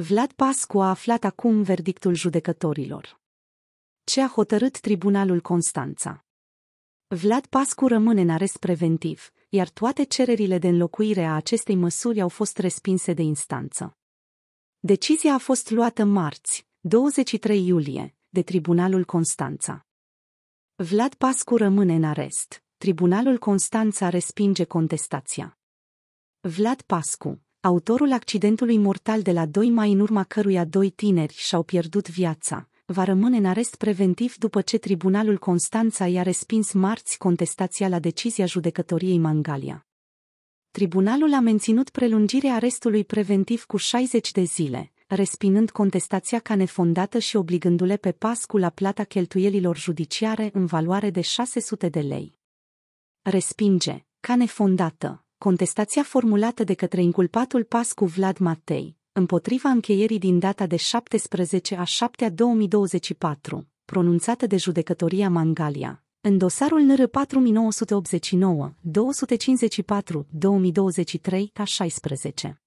Vlad Pascu a aflat acum verdictul judecătorilor. Ce a hotărât Tribunalul Constanța? Vlad Pascu rămâne în arest preventiv, iar toate cererile de înlocuire a acestei măsuri au fost respinse de instanță. Decizia a fost luată marți, 23 iulie, de Tribunalul Constanța. Vlad Pascu rămâne în arest. Tribunalul Constanța respinge contestația. Vlad Pascu, autorul accidentului mortal de la 2 mai în urma căruia doi tineri și-au pierdut viața, va rămâne în arest preventiv după ce Tribunalul Constanța i-a respins marți contestația la decizia judecătoriei Mangalia. Tribunalul a menținut prelungirea arestului preventiv cu 60 de zile, respinând contestația ca nefondată și obligându-le pe Pascu la plata cheltuielilor judiciare în valoare de 600 de lei. Respinge, ca nefondată, contestația formulată de către inculpatul Pascu Vlad Matei, împotriva încheierii din data de 17 a 7 a 2024, pronunțată de judecătoria Mangalia, în dosarul NR 4989, 254, 2023, ca 16.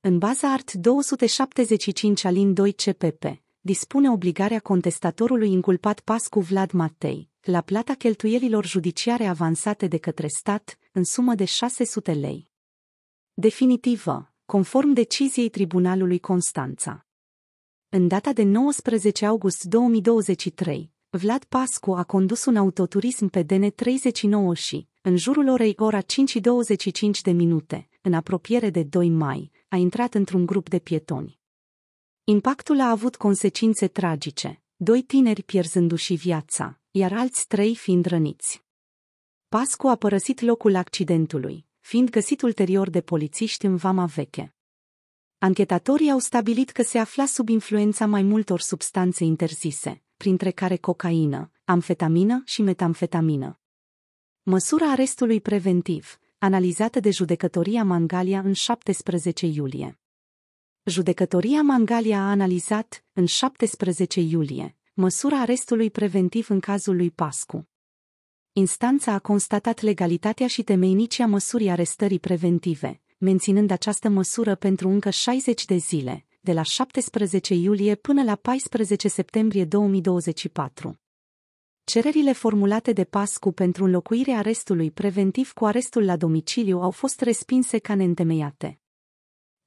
În baza art 275 alin 2 CPP, dispune obligarea contestatorului inculpat Pascu Vlad Matei, la plata cheltuielilor judiciare avansate de către stat, în sumă de 600 lei. Definitivă, conform deciziei Tribunalului Constanța. În data de 19 august 2023, Vlad Pascu a condus un autoturism pe DN39 și, în jurul orei ora 5.25 de minute, în apropiere de 2 mai, a intrat într-un grup de pietoni. Impactul a avut consecințe tragice, doi tineri pierzându-și viața, iar alți trei fiind răniți. Pascu a părăsit locul accidentului, fiind găsit ulterior de polițiști în vama veche. Anchetatorii au stabilit că se afla sub influența mai multor substanțe interzise, printre care cocaină, amfetamină și metamfetamină. Măsura arestului preventiv, analizată de judecătoria Mangalia în 17 iulie. Judecătoria Mangalia a analizat, în 17 iulie, măsura arestului preventiv în cazul lui Pascu. Instanța a constatat legalitatea și temeinicia măsurii arestării preventive, menținând această măsură pentru încă 60 de zile, de la 17 iulie până la 14 septembrie 2024. Cererile formulate de Pascu pentru înlocuirea arestului preventiv cu arestul la domiciliu au fost respinse ca neîntemeiate.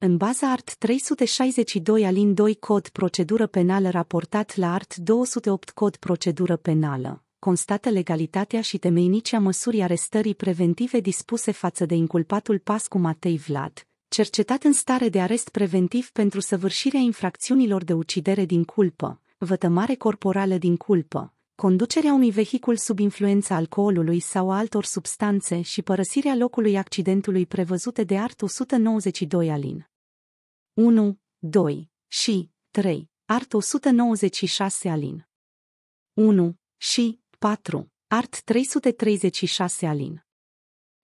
În baza art 362 alin 2 cod procedură penală raportat la art 208 cod procedură penală, constată legalitatea și temeinicia măsurii arestării preventive dispuse față de inculpatul Pascu Matei Vlad, cercetat în stare de arest preventiv pentru săvârșirea infracțiunilor de ucidere din culpă, vătămare corporală din culpă, conducerea unui vehicul sub influența alcoolului sau a altor substanțe și părăsirea locului accidentului prevăzute de Art. 192 alin. 1, 2 și 3, Art. 196 alin. 1 și 4, Art. 336 alin.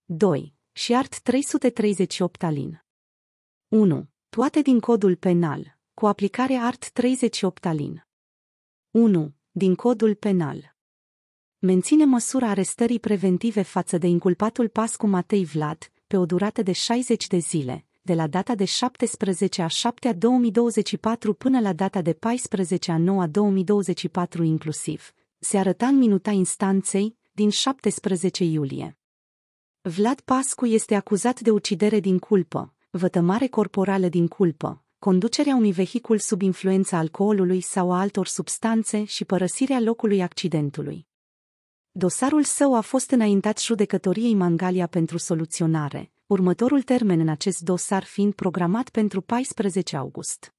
2 și Art. 338 alin. 1. Toate din codul penal, cu aplicare Art. 38 alin. 1 din codul penal. Menține măsura arestării preventive față de inculpatul Pascu Matei Vlad, pe o durată de 60 de zile, de la data de 17 a 7 a 2024 până la data de 14 a 9 a 2024 inclusiv, se arăta în minuta instanței, din 17 iulie. Vlad Pascu este acuzat de ucidere din culpă, vătămare corporală din culpă, conducerea unui vehicul sub influența alcoolului sau a altor substanțe și părăsirea locului accidentului. Dosarul său a fost înaintat judecătoriei Mangalia pentru soluționare, următorul termen în acest dosar fiind programat pentru 14 august.